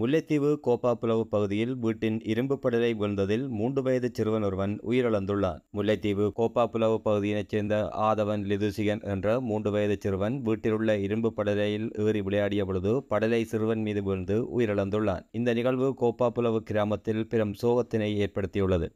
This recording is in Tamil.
முல்லைத்தீவு கோப்பாப்புலவு பகுதியில் வீட்டின் இரும்பு படலை விழுந்ததில் மூன்று வயது சிறுவன் ஒருவன் உயிரிழந்துள்ளார் முல்லைத்தீவு கோப்பாப்புலவு பகுதியினைச் சேர்ந்த ஆதவன் லிதுசிகன் என்ற மூன்று வயது சிறுவன் வீட்டிலுள்ள இரும்பு படலையில் ஏறி விளையாடிய பொழுது படலை சிறுவன் மீது விழுந்து உயிரிழந்துள்ளார் இந்த நிகழ்வு கோப்பாப்புலவு கிராமத்தில் பெரும் சோகத்தினை ஏற்படுத்தியுள்ளது